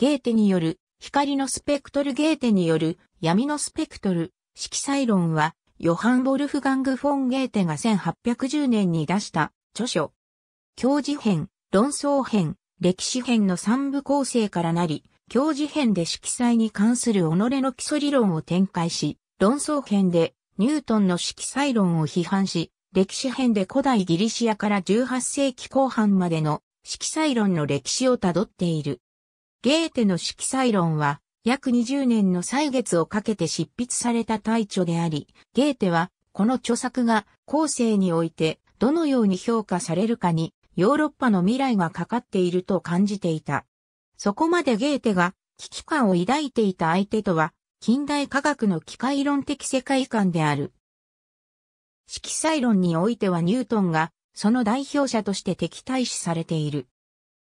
ゲーテによる、光のスペクトルゲーテによる、闇のスペクトル、色彩論は、ヨハン・ボルフガング・フォン・ゲーテが1810年に出した著書。教授編、論争編、歴史編の3部構成からなり、教授編で色彩に関する己の基礎理論を展開し、論争編でニュートンの色彩論を批判し、歴史編で古代ギリシアから18世紀後半までの色彩論の歴史をたどっている。ゲーテの色彩論は、約20年の歳月をかけて執筆された大著であり、ゲーテは、この著作が後世においてどのように評価されるかにヨーロッパの未来がかかっていると感じていた。そこまでゲーテが危機感を抱いていた相手とは、近代科学の機械論的世界観である。色彩論においてはニュートンがその代表者として敵対視されている。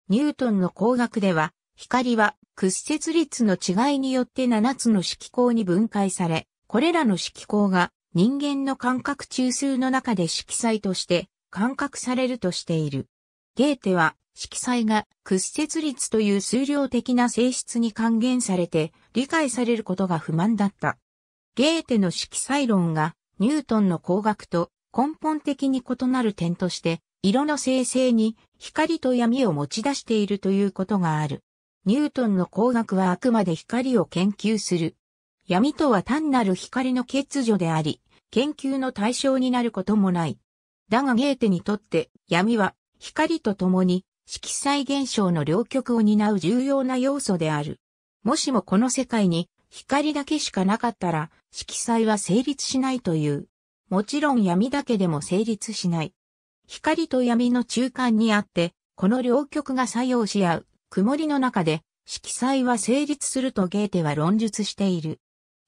ニュートンの工学では光は屈折率の違いによって7つの色光に分解され、これらの色光が人間の感覚中枢の中で色彩として感覚されるとしている。ゲーテは色彩が屈折率という数量的な性質に還元されて理解されることが不満だった。ゲーテの色彩論がニュートンの工学と根本的に異なる点として色の生成に光と闇を持ち出しているということがある。ニュートンの工学はあくまで光を研究する。闇とは単なる光の欠如であり、研究の対象になることもない。だがゲーテにとって闇は光と共に色彩現象の両極を担う重要な要素である。もしもこの世界に光だけしかなかったら色彩は成立しないという。もちろん闇だけでも成立しない。光と闇の中間にあって、この両極が作用し合う曇りの中で、色彩は成立するとゲーテは論述している。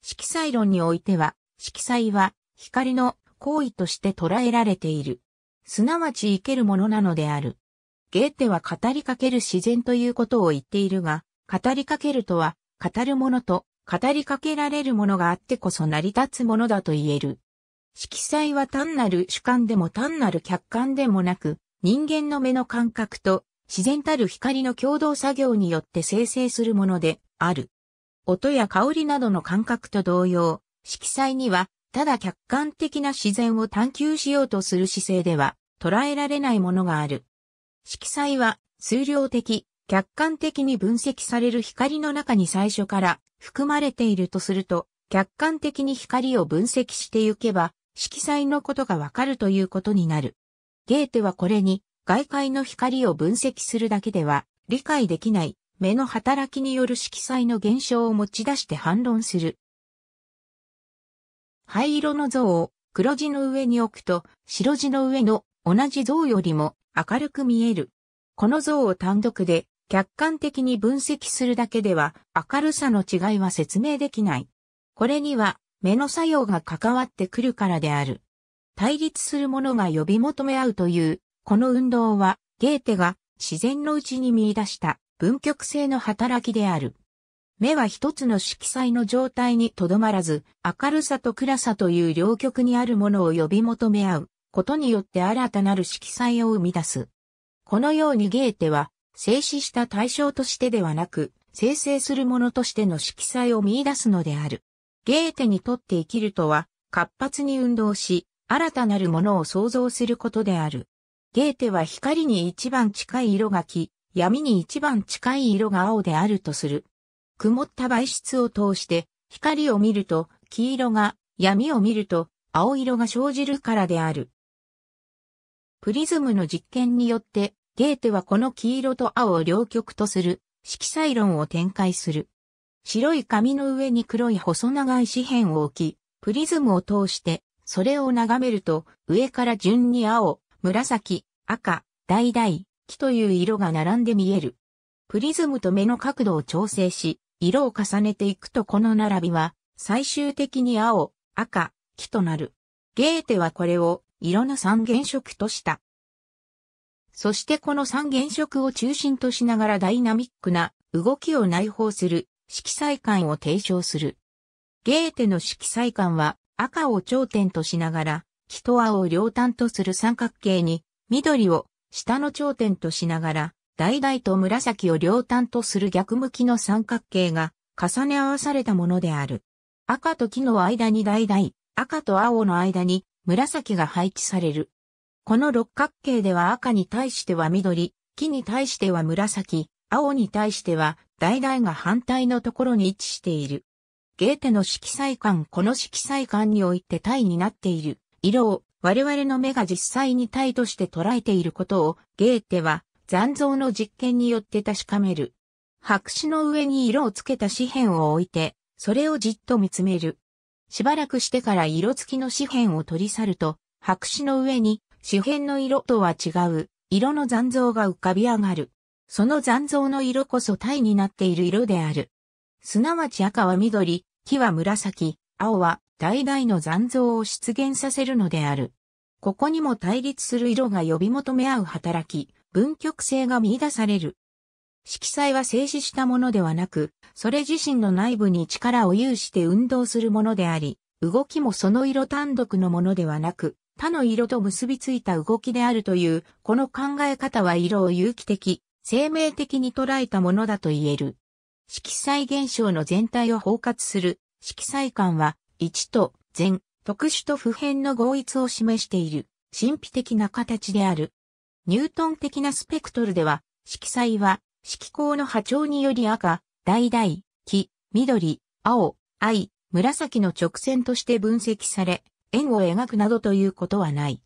色彩論においては、色彩は光の行為として捉えられている。すなわち生けるものなのである。ゲーテは語りかける自然ということを言っているが、語りかけるとは、語るものと語りかけられるものがあってこそ成り立つものだと言える。色彩は単なる主観でも単なる客観でもなく、人間の目の感覚と自然たる光の共同作業によって生成するものである。音や香りなどの感覚と同様、色彩には、ただ客観的な自然を探求しようとする姿勢では、捉えられないものがある。色彩は、数量的、客観的に分析される光の中に最初から含まれているとすると、客観的に光を分析してゆけば、色彩のことがわかるということになる。ゲーテはこれに、外界の光を分析するだけでは理解できない目の働きによる色彩の現象を持ち出して反論する。灰色の像を黒地の上に置くと白地の上の同じ像よりも明るく見える。この像を単独で客観的に分析するだけでは明るさの違いは説明できない。これには目の作用が関わってくるからである。対立するものが呼び求め合うというこの運動は、ゲーテが自然のうちに見出した文極性の働きである。目は一つの色彩の状態にとどまらず、明るさと暗さという両極にあるものを呼び求め合うことによって新たなる色彩を生み出す。このようにゲーテは、静止した対象としてではなく、生成するものとしての色彩を見出すのである。ゲーテにとって生きるとは、活発に運動し、新たなるものを創造することである。ゲーテは光に一番近い色が黄、闇に一番近い色が青であるとする。曇った媒質を通して光を見ると黄色が、闇を見ると青色が生じるからである。プリズムの実験によってゲーテはこの黄色と青を両極とする色彩論を展開する。白い紙の上に黒い細長い紙片を置き、プリズムを通してそれを眺めると上から順に青、紫、赤、橙、木という色が並んで見える。プリズムと目の角度を調整し、色を重ねていくとこの並びは、最終的に青、赤、木となる。ゲーテはこれを色の三原色とした。そしてこの三原色を中心としながらダイナミックな動きを内包する色彩感を提唱する。ゲーテの色彩感は赤を頂点としながら木と青を両端とする三角形に、緑を下の頂点としながら、橙と紫を両端とする逆向きの三角形が重ね合わされたものである。赤と木の間に橙、赤と青の間に紫が配置される。この六角形では赤に対しては緑、木に対しては紫、青に対しては橙が反対のところに位置している。ゲーテの色彩感この色彩感において体になっている色を我々の目が実際に体として捉えていることをゲーテは残像の実験によって確かめる。白紙の上に色をつけた紙片を置いて、それをじっと見つめる。しばらくしてから色付きの紙片を取り去ると、白紙の上に紙片の色とは違う色の残像が浮かび上がる。その残像の色こそ体になっている色である。すなわち赤は緑、木は紫、青は代々の残像を出現させるのである。ここにも対立する色が呼び求め合う働き、分極性が見出される。色彩は静止したものではなく、それ自身の内部に力を有して運動するものであり、動きもその色単独のものではなく、他の色と結びついた動きであるという、この考え方は色を有機的、生命的に捉えたものだと言える。色彩現象の全体を包括する色彩感は1と全、特殊と普遍の合一を示している、神秘的な形である。ニュートン的なスペクトルでは、色彩は、色光の波長により赤、橙、黄、緑、青、藍、紫の直線として分析され、円を描くなどということはない。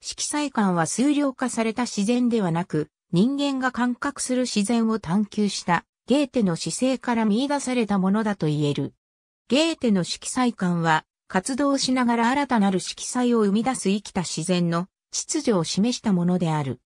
色彩感は数量化された自然ではなく、人間が感覚する自然を探求した、ゲーテの姿勢から見出されたものだと言える。ゲーテの色彩感は、活動しながら新たなる色彩を生み出す生きた自然の秩序を示したものである。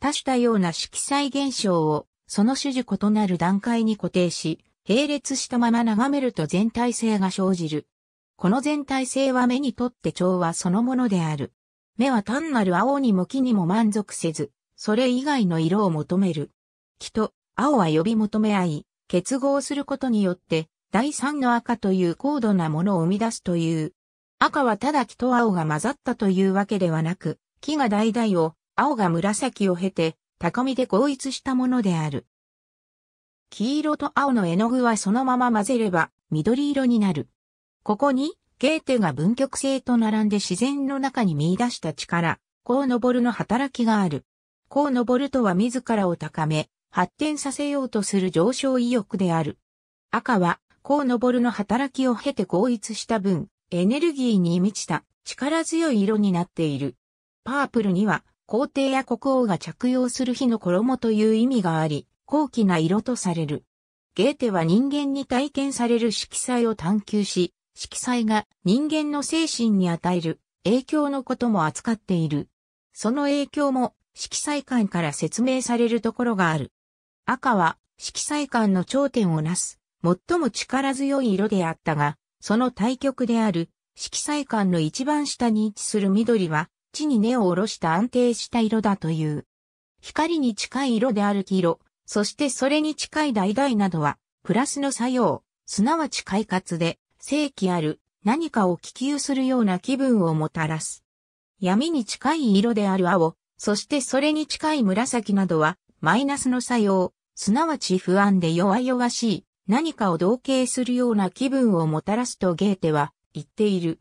多種多様な色彩現象を、その種々異なる段階に固定し、並列したまま眺めると全体性が生じる。この全体性は目にとって調和そのものである。目は単なる青にも木にも満足せず、それ以外の色を求める。木と青は呼び求め合い、結合することによって第3の赤という高度なものを生み出すという。赤はただ木と青が混ざったというわけではなく、木が代々を、青が紫を経て、高みで合一したものである。黄色と青の絵の具はそのまま混ぜれば、緑色になる。ここに、ゲーテが文極性と並んで自然の中に見出した力、こう登るの働きがある。こう登るとは自らを高め、発展させようとする上昇意欲である。赤は高昇の働きを経て合一した分、エネルギーに満ちた力強い色になっている。パープルには皇帝や国王が着用する日の衣という意味があり、高貴な色とされる。ゲーテは人間に体験される色彩を探求し、色彩が人間の精神に与える影響のことも扱っている。その影響も色彩感から説明されるところがある。赤は色彩感の頂点をなす最も力強い色であったが、その対極である色彩感の一番下に位置する緑は、地に根を下ろした安定した色だという。光に近い色である黄色、そしてそれに近い橙などは、プラスの作用、すなわち快活で、正気ある、何かを気球するような気分をもたらす。闇に近い色である青、そしてそれに近い紫などは、マイナスの作用、すなわち不安で弱々しい、何かを同型するような気分をもたらすとゲーテは言っている。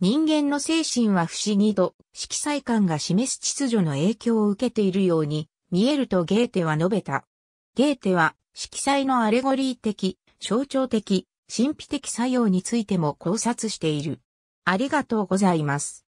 人間の精神は不思議と色彩感が示す秩序の影響を受けているように見えるとゲーテは述べた。ゲーテは色彩のアレゴリー的、象徴的、神秘的作用についても考察している。ありがとうございます。